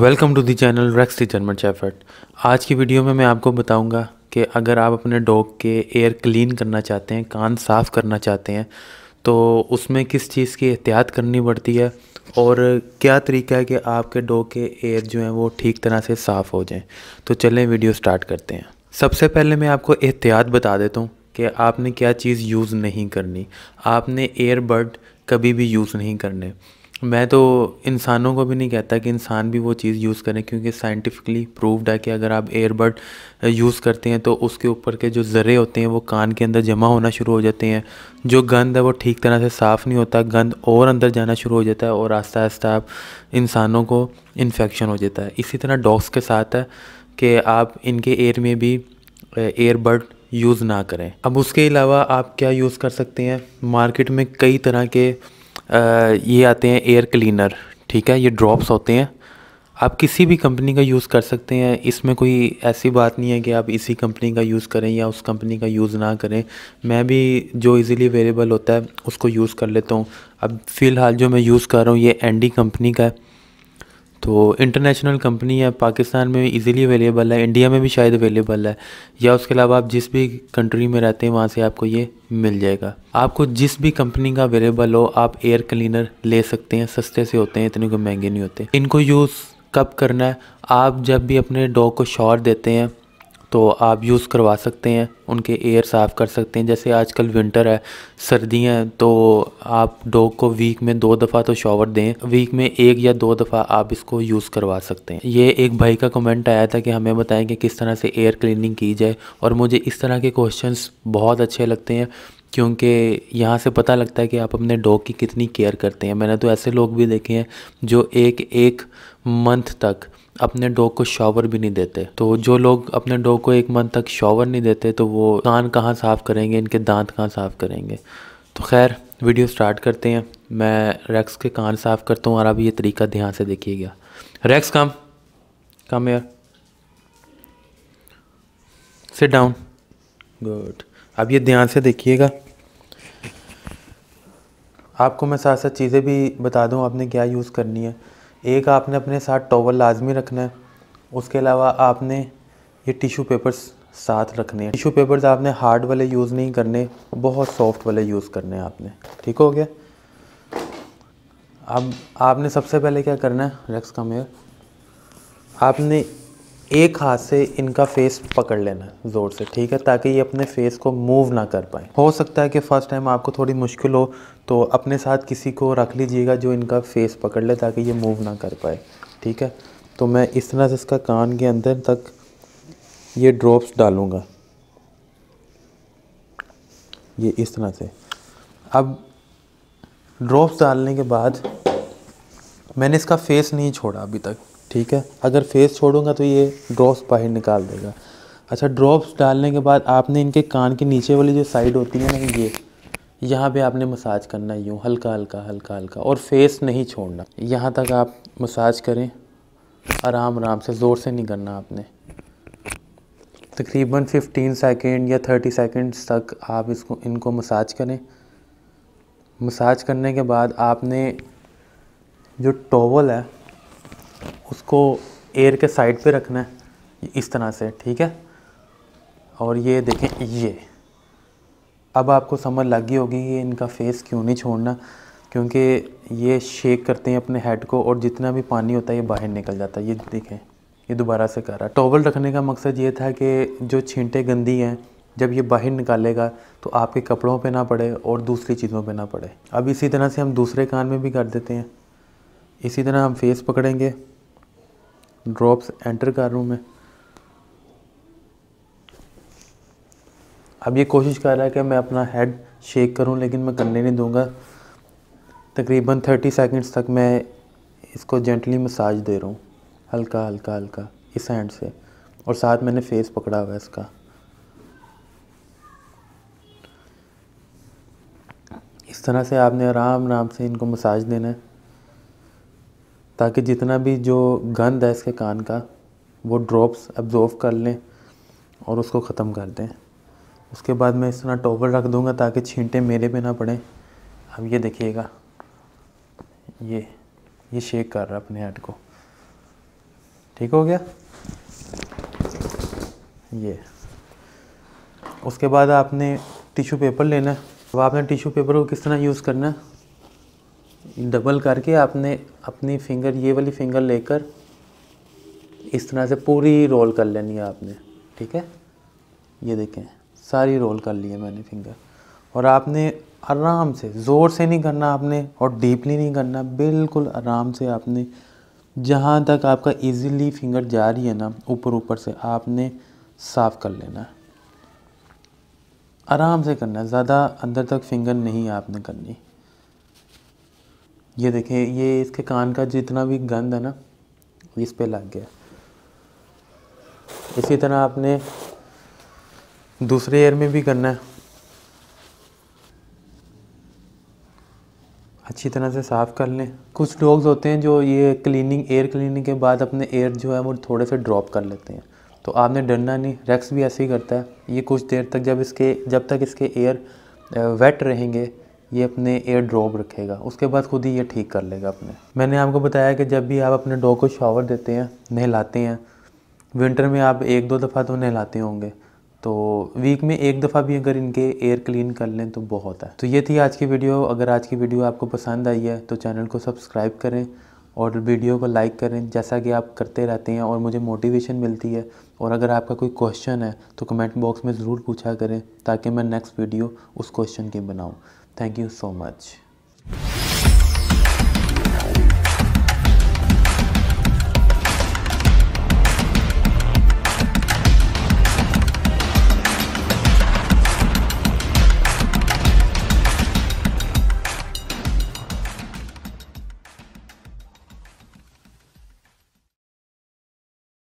welcome to the channel Rex the German shepherd आज की video में मैं आपको बताऊंगा कि अगर आप अपने डॉग के एयर क्लीन करना चाहते हैं कान साफ़ करना चाहते हैं तो उसमें किस चीज़ की एहतियात करनी पड़ती है और क्या तरीका है कि आपके डॉग के एयर जो हैं वो ठीक तरह से साफ़ हो जाएं तो चलें वीडियो स्टार्ट करते हैं सबसे पहले मैं आपको एहतियात बता देता हूँ कि आपने क्या चीज़ यूज़ नहीं करनी आपने एयरबड कभी भी यूज़ नहीं करने मैं तो इंसानों को भी नहीं कहता कि इंसान भी वो चीज़ यूज़ करें क्योंकि साइंटिफिकली प्रूव्ड है कि अगर आप एयरबड यूज़ करते हैं तो उसके ऊपर के जो ज़रे होते हैं वो कान के अंदर जमा होना शुरू हो जाते हैं जो गंद है वो ठीक तरह से साफ़ नहीं होता गंद और अंदर जाना शुरू हो जाता है और आस्ता आस्ता आप इंसानों को इन्फेक्शन हो जाता है इसी तरह डॉग्स के साथ है कि आप इनके एयर में भी एयरबड यूज़ ना करें अब उसके अलावा आप क्या यूज़ कर सकते हैं मार्केट में कई तरह के ये आते हैं एयर क्लीनर ठीक है ये ड्रॉप्स होते हैं आप किसी भी कंपनी का यूज़ कर सकते हैं इसमें कोई ऐसी बात नहीं है कि आप इसी कंपनी का यूज़ करें या उस कंपनी का यूज़ ना करें मैं भी जो इजीली अवेलेबल होता है उसको यूज़ कर लेता हूँ अब फ़िलहाल जो मैं यूज़ कर रहा हूँ ये एंडी कंपनी का है तो इंटरनेशनल कंपनी है पाकिस्तान में इजीली अवेलेबल है इंडिया में भी शायद अवेलेबल है या उसके अलावा आप जिस भी कंट्री में रहते हैं वहाँ से आपको ये मिल जाएगा आपको जिस भी कंपनी का अवेलेबल हो आप एयर क्लीनर ले सकते हैं सस्ते से होते हैं इतने को महंगे नहीं होते इनको यूज़ कब करना है आप जब भी अपने डॉग को शॉर देते हैं तो आप यूज़ करवा सकते हैं उनके एयर साफ़ कर सकते हैं जैसे आजकल विंटर है सर्दियाँ हैं तो आप डॉग को वीक में दो दफ़ा तो शॉवर दें वीक में एक या दो दफ़ा आप इसको यूज़ करवा सकते हैं ये एक भाई का कमेंट आया था कि हमें बताएं कि किस तरह से एयर क्लीनिंग की जाए और मुझे इस तरह के क्वेश्चन बहुत अच्छे लगते हैं क्योंकि यहाँ से पता लगता है कि आप अपने डॉग की कितनी केयर करते हैं मैंने तो ऐसे लोग भी देखे हैं जो एक एक मंथ तक अपने डॉग को शॉवर भी नहीं देते तो जो लोग अपने डॉग को एक मंथ तक शॉवर नहीं देते तो वो कान कहाँ साफ़ करेंगे इनके दांत कहाँ साफ़ करेंगे तो खैर वीडियो स्टार्ट करते हैं मैं रेक्स के कान साफ़ करता हूँ और अब ये तरीका ध्यान से देखिएगा रेक्स कम कम यार सिट डाउन गुड अब ये ध्यान से देखिएगा आपको मैं साथ साथ चीज़ें भी बता दूं आपने क्या यूज़ करनी है एक आपने अपने साथ टॉवल लाजमी रखना है उसके अलावा आपने ये टिशू पेपर्स साथ रखने हैं टिशू पेपर्स आपने हार्ड वाले यूज़ नहीं करने बहुत सॉफ्ट वाले यूज़ करने हैं आपने ठीक हो गया अब आपने सबसे पहले क्या करना है रेक्स का मेयर आपने एक हाथ से इनका फेस पकड़ लेना है ज़ोर से ठीक है ताकि ये अपने फेस को मूव ना कर पाए हो सकता है कि फ़र्स्ट टाइम आपको थोड़ी मुश्किल हो तो अपने साथ किसी को रख लीजिएगा जो इनका फेस पकड़ ले ताकि ये मूव ना कर पाए ठीक है तो मैं इस तरह से इसका कान के अंदर तक ये ड्रॉप्स डालूँगा ये इस तरह से अब ड्रॉप्स डालने के बाद मैंने इसका फेस नहीं छोड़ा अभी तक ठीक है अगर फेस छोड़ूंगा तो ये ड्रॉप्स बाहर निकाल देगा अच्छा ड्रॉप्स डालने के बाद आपने इनके कान के नीचे वाली जो साइड होती है ना ये यहाँ पे आपने मसाज करना है यूँ हल्का हल्का हल्का हल्का और फेस नहीं छोड़ना यहाँ तक आप मसाज करें आराम आराम से ज़ोर से नहीं करना आपने तकरीबन 15 सेकेंड या 30 सेकेंड्स तक आप इसको इनको मसाज करें मसाज करने के बाद आपने जो टॉवल है उसको एयर के साइड पे रखना है इस तरह से ठीक है और ये देखें ये अब आपको समझ लग गई होगी कि इनका फेस क्यों नहीं छोड़ना क्योंकि ये शेक करते हैं अपने हेड को और जितना भी पानी होता है ये बाहर निकल जाता है ये देखें ये दोबारा से कर रहा है टॉवल रखने का मकसद ये था कि जो छींटे गंदी हैं जब ये बाहर निकालेगा तो आपके कपड़ों पे ना पड़े और दूसरी चीज़ों पे ना पड़े अब इसी तरह से हम दूसरे कान में भी कर देते हैं इसी तरह हम फेस पकड़ेंगे ड्रॉप्स एंटर कर रहा हूँ मैं अब ये कोशिश कर रहा है कि मैं अपना हेड शेक करूँ लेकिन मैं करने नहीं दूँगा तकरीबन थर्टी सेकेंड्स तक मैं इसको जेंटली मसाज दे रहा हूँ हल्का हल्का हल्का इस हैंड से और साथ मैंने फेस पकड़ा हुआ है इसका इस तरह से आपने आराम आराम से इनको मसाज देना है ताकि जितना भी जो गंद है इसके कान का वो ड्रॉप्स एब्जॉर्व कर लें और उसको ख़त्म कर दें उसके बाद मैं इस तरह टॉवल रख दूँगा ताकि छींटे मेरे पे ना पड़ें अब ये देखिएगा ये ये शेक कर रहा अपने हट को ठीक हो गया ये उसके बाद आपने टिशू पेपर लेना है अब आपने टिशू पेपर को किस तरह यूज़ करना है डबल करके आपने अपनी फिंगर ये वाली फिंगर लेकर इस तरह से पूरी रोल कर लेनी है आपने ठीक है ये देखें सारी रोल कर ली है मैंने फिंगर और आपने आराम से ज़ोर से नहीं करना आपने और डीपली नहीं करना बिल्कुल आराम से आपने जहाँ तक आपका इजीली फिंगर जा रही है ना ऊपर ऊपर से आपने साफ़ कर लेना है आराम से करना है ज़्यादा अंदर तक फिंगर नहीं आपने करनी ये देखें ये इसके कान का जितना भी गंद है ना इस पे लग गया इसी तरह आपने दूसरे एयर में भी करना है अच्छी तरह से साफ़ कर लें कुछ डॉग्स होते हैं जो ये क्लीनिंग एयर क्लीनिंग के बाद अपने एयर जो है वो थोड़े से ड्रॉप कर लेते हैं तो आपने डरना नहीं रेक्स भी ऐसे ही करता है ये कुछ देर तक जब इसके जब तक इसके एयर वेट रहेंगे ये अपने एयर ड्रॉप रखेगा उसके बाद खुद ही ये ठीक कर लेगा अपने मैंने आपको बताया कि जब भी आप अपने डॉग को शावर देते हैं नहलाते हैं विंटर में आप एक दो दफ़ा तो नहलाते होंगे तो वीक में एक दफ़ा भी अगर इनके एयर क्लीन कर लें तो बहुत है तो ये थी आज की वीडियो अगर आज की वीडियो आपको पसंद आई है तो चैनल को सब्सक्राइब करें और वीडियो को लाइक करें जैसा कि आप करते रहते हैं और मुझे मोटिवेशन मिलती है और अगर आपका कोई क्वेश्चन है तो कमेंट बॉक्स में ज़रूर पूछा करें ताकि मैं नेक्स्ट वीडियो उस क्वेश्चन की बनाऊँ थैंक यू सो मच